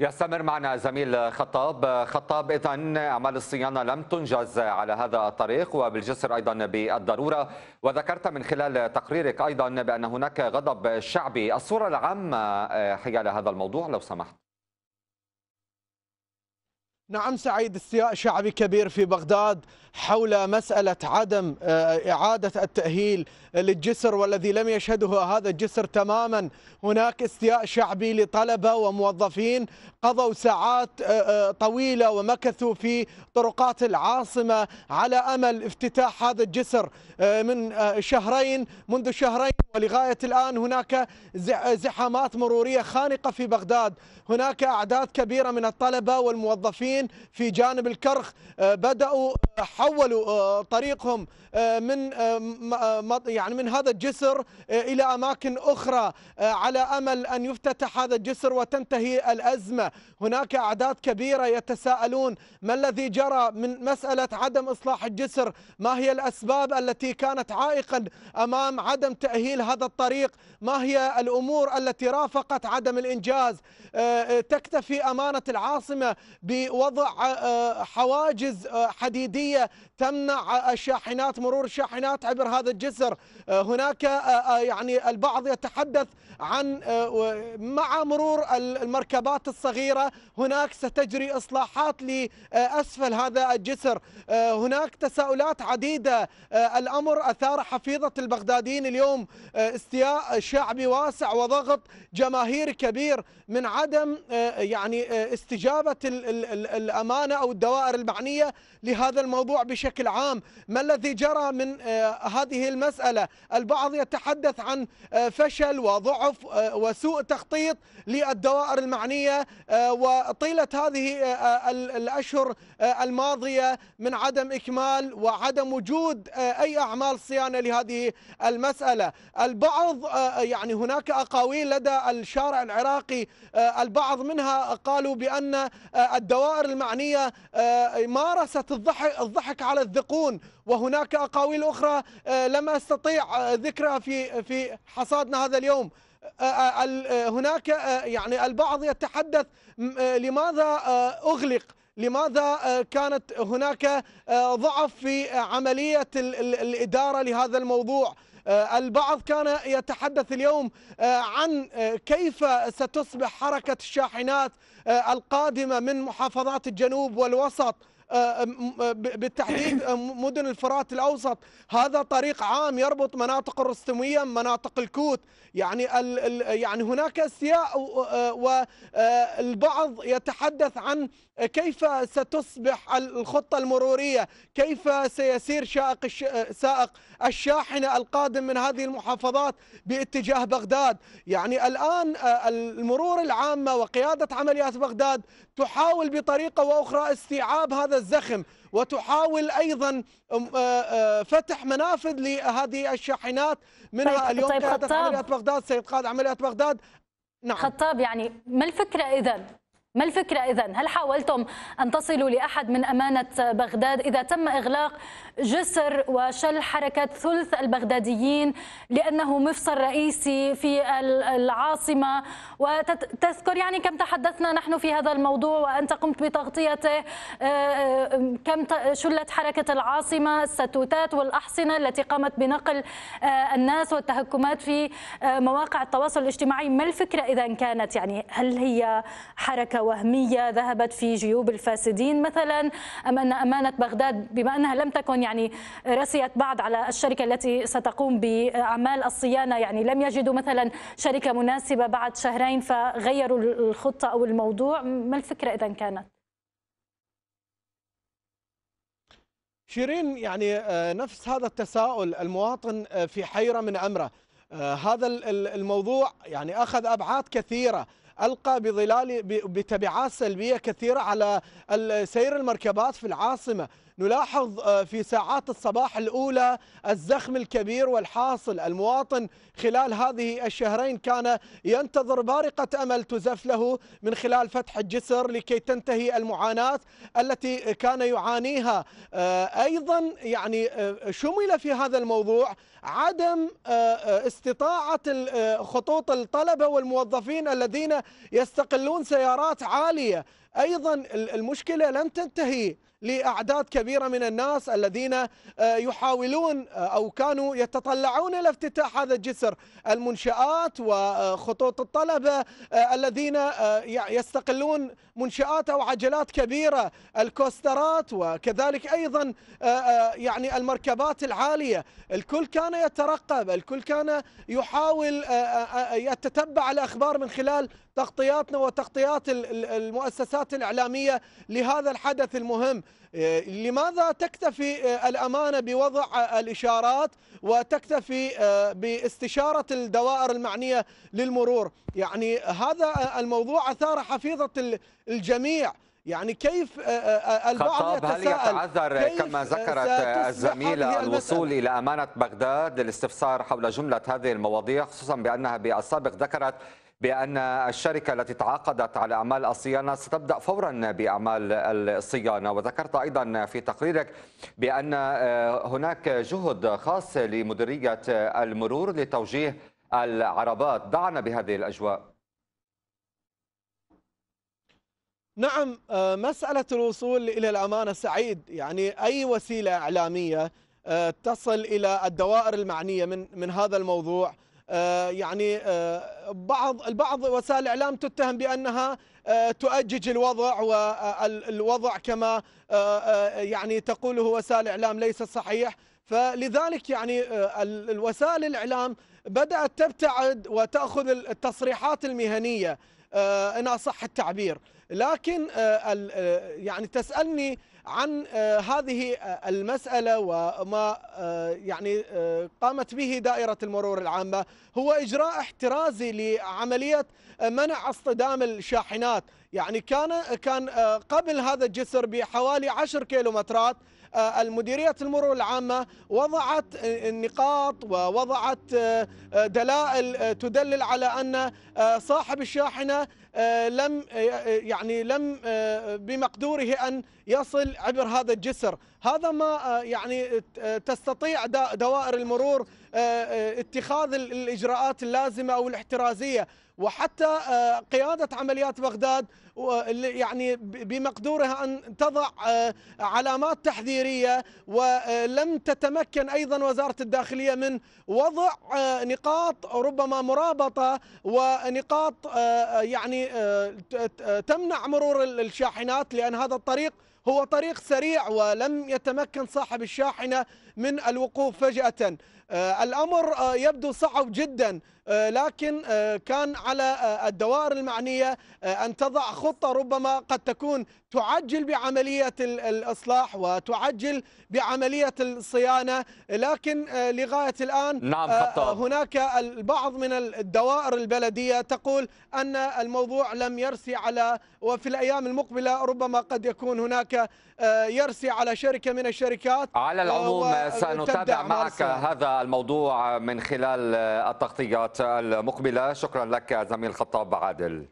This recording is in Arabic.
يستمر معنا زميل خطاب خطاب إذا أعمال الصيانة لم تنجز على هذا الطريق وبالجسر أيضا بالضرورة وذكرت من خلال تقريرك أيضا بأن هناك غضب شعبي الصورة العامة آه، حيال هذا الموضوع لو سمحت نعم سعيد استياء شعبي كبير في بغداد حول مسألة عدم آه، إعادة التأهيل للجسر والذي لم يشهده هذا الجسر تماما هناك استياء شعبي لطلبة وموظفين قضوا ساعات آه، آه، طويلة ومكثوا في طرقات العاصمة على أمل افتتاح هذا الجسر من شهرين منذ شهرين ولغاية الآن هناك زحامات مرورية خانقة في بغداد هناك أعداد كبيرة من الطلبة والموظفين في جانب الكرخ آه، بدأوا حولوا آه، طريقهم آه، من آه، يعني من هذا الجسر الى اماكن اخرى على امل ان يفتتح هذا الجسر وتنتهي الازمه، هناك اعداد كبيره يتساءلون ما الذي جرى من مساله عدم اصلاح الجسر، ما هي الاسباب التي كانت عائقا امام عدم تاهيل هذا الطريق، ما هي الامور التي رافقت عدم الانجاز؟ تكتفي امانه العاصمه بوضع حواجز حديديه عالية تمنع الشاحنات مرور الشاحنات عبر هذا الجسر آه، هناك آه، آه، يعني البعض يتحدث عن مع مرور المركبات الصغيرة هناك ستجري إصلاحات لأسفل هذا الجسر هناك تساؤلات عديدة الأمر أثار حفيظة البغداديين اليوم استياء شعبي واسع وضغط جماهيري كبير من عدم يعني استجابة الأمانة أو الدوائر المعنية لهذا الموضوع الموضوع بشكل عام ما الذي جرى من آه، هذه المسألة البعض يتحدث عن آه، فشل وضعف آه، وسوء تخطيط للدوائر المعنية وطيلة هذه الأشهر الماضية من عدم إكمال وعدم وجود أي أعمال صيانة لهذه المسألة البعض يعني هناك أقاويل لدى الشارع العراقي البعض منها قالوا بأن الدوائر المعنية مارست الضحك الضحك على الذقون وهناك أقاويل أخرى آه، لم أستطيع آه، ذكرها في في حصادنا هذا اليوم آه، هناك يعني البعض يتحدث لماذا أغلق لماذا كانت هناك ضعف في عملية الإدارة لهذا الموضوع البعض كان يتحدث اليوم عن كيف ستصبح حركة الشاحنات القادمة من محافظات الجنوب والوسط آه، آه، آه، بالتحديد مدن الفرات الأوسط هذا طريق عام يربط مناطق الرستمية مناطق الكوت يعني يعني هناك استياء والبعض يتحدث عن كيف ستصبح الخطة المرورية كيف سيسير سائق سائق الشاحنة القادم من هذه المحافظات باتجاه بغداد يعني الآن المرور العامة وقيادة عمليات بغداد تحاول بطريقة وأخرى استيعاب هذا الزخم وتحاول ايضا آه، آه، فتح منافذ لهذه الشاحنات منها طيب اليوم طيب كانت عمليات بغداد سيد قائد عمليات بغداد نعم خطاب يعني ما الفكره اذا ما الفكرة إذا؟ هل حاولتم أن تصلوا لأحد من أمانة بغداد إذا تم إغلاق جسر وشل حركة ثلث البغداديين لأنه مفصل رئيسي في العاصمة وتذكر يعني كم تحدثنا نحن في هذا الموضوع وأنت قمت بتغطيته آه، آه، كم شلت حركة العاصمة الستوتات والأحصنة التي قامت بنقل آه، الناس والتهكمات في مواقع التواصل الاجتماعي ما الفكرة إذا كانت يعني هل هي حركة وهمية ذهبت في جيوب الفاسدين مثلا أم أن أمانة بغداد بما أنها لم تكن يعني رسيت بعد على الشركة التي ستقوم بأعمال الصيانة يعني لم يجدوا مثلا شركة مناسبة بعد شهرين فغيروا الخطة أو الموضوع ما الفكرة إذا كانت؟ شيرين يعني آه، نفس هذا التساؤل المواطن آه، في حيرة من أمره آه، هذا الموضوع يعني أخذ أبعاد كثيرة ألقى بظلال بتبعات سلبية كثيرة على سير المركبات في العاصمة نلاحظ آه، في ساعات الصباح الأولى الزخم الكبير والحاصل المواطن خلال هذه الشهرين كان ينتظر بارقة أمل تزف له من خلال فتح الجسر لكي تنتهي المعاناة التي كان يعانيها آه، أيضا يعني آه، شمل في هذا الموضوع عدم استطاعة خطوط الطلبة والموظفين الذين يستقلون سيارات عالية أيضا المشكلة لم تنتهي لأعداد كبيرة من الناس الذين آه، يحاولون آه، أو كانوا يتطلعون إلى افتتاح هذا الجسر المنشآت وخطوط آه، الطلبة الذين يستقلون منشآت أو عجلات كبيرة الكوسترات وكذلك أيضا يعني المركبات العالية الكل كان يترقب الكل كان يحاول يتتبع الأخبار من خلال تغطياتنا وتغطيات المؤسسات الإعلامية لهذا الحدث المهم إيه، لماذا تكتفي إيه، الأمانة بوضع الإشارات وتكتفي إيه، باستشارة الدوائر المعنية للمرور يعني هذا الموضوع أثار حفيظة الجميع يعني كيف البعض يتساءل هل يتعذر كما ذكرت الزميلة الوصول إلى أمانة بغداد للاستفسار حول جملة هذه المواضيع خصوصا بأنها بالسابق ذكرت بأن الشركة التي تعاقدت على أعمال الصيانة ستبدأ فورا بأعمال الصيانة وذكرت أيضا في تقريرك بأن آه، هناك جهد خاص لمديرية المرور لتوجيه العربات دعنا بهذه الأجواء نعم آه، مسألة الوصول إلى الأمانة سعيد يعني أي وسيلة إعلامية آه، تصل إلى الدوائر المعنية من من هذا الموضوع آه، يعني آه، بعض البعض وسائل الاعلام تتهم بانها آه، تؤجج الوضع والوضع كما يعني تقوله وسائل الاعلام ليس صحيح فلذلك يعني الوسائل الاعلام بدات تبتعد وتاخذ التصريحات المهنيه ان اصح التعبير لكن يعني تسالني عن آه، هذه آه، المسألة وما آه، يعني قامت به دائرة المرور العامة هو إجراء احترازي لعملية منع اصطدام الشاحنات يعني كان كان قبل هذا الجسر بحوالي 10 كيلومترات المديرية المرور العامة وضعت نقاط ووضعت دلائل تدلل على أن صاحب الشاحنة لم يعني لم بمقدوره أن يصل عبر هذا الجسر هذا ما آه، يعني آه، تستطيع دوائر المرور آه، اتخاذ الاجراءات اللازمه او الاحترازيه وحتى قياده عمليات بغداد يعني بمقدورها ان تضع علامات تحذيريه ولم تتمكن ايضا وزاره الداخليه من وضع نقاط ربما مرابطه ونقاط يعني تمنع مرور الشاحنات لان هذا الطريق هو طريق سريع ولم يتمكن صاحب الشاحنة من الوقوف فجأة آه، الأمر آه، يبدو صعب جدا آه، لكن كان على الدوائر المعنية أن تضع خطة ربما قد تكون تعجل بعملية الإصلاح وتعجل بعملية الصيانة لكن لغاية الآن نعم هناك البعض من الدوائر البلدية تقول أن الموضوع لم يرسي على وفي الأيام المقبلة ربما قد يكون هناك يرسي على شركة من الشركات على العموم آه، سنتابع معك هذا الموضوع من خلال التغطيات المقبلة شكرا لك زميل خطاب عادل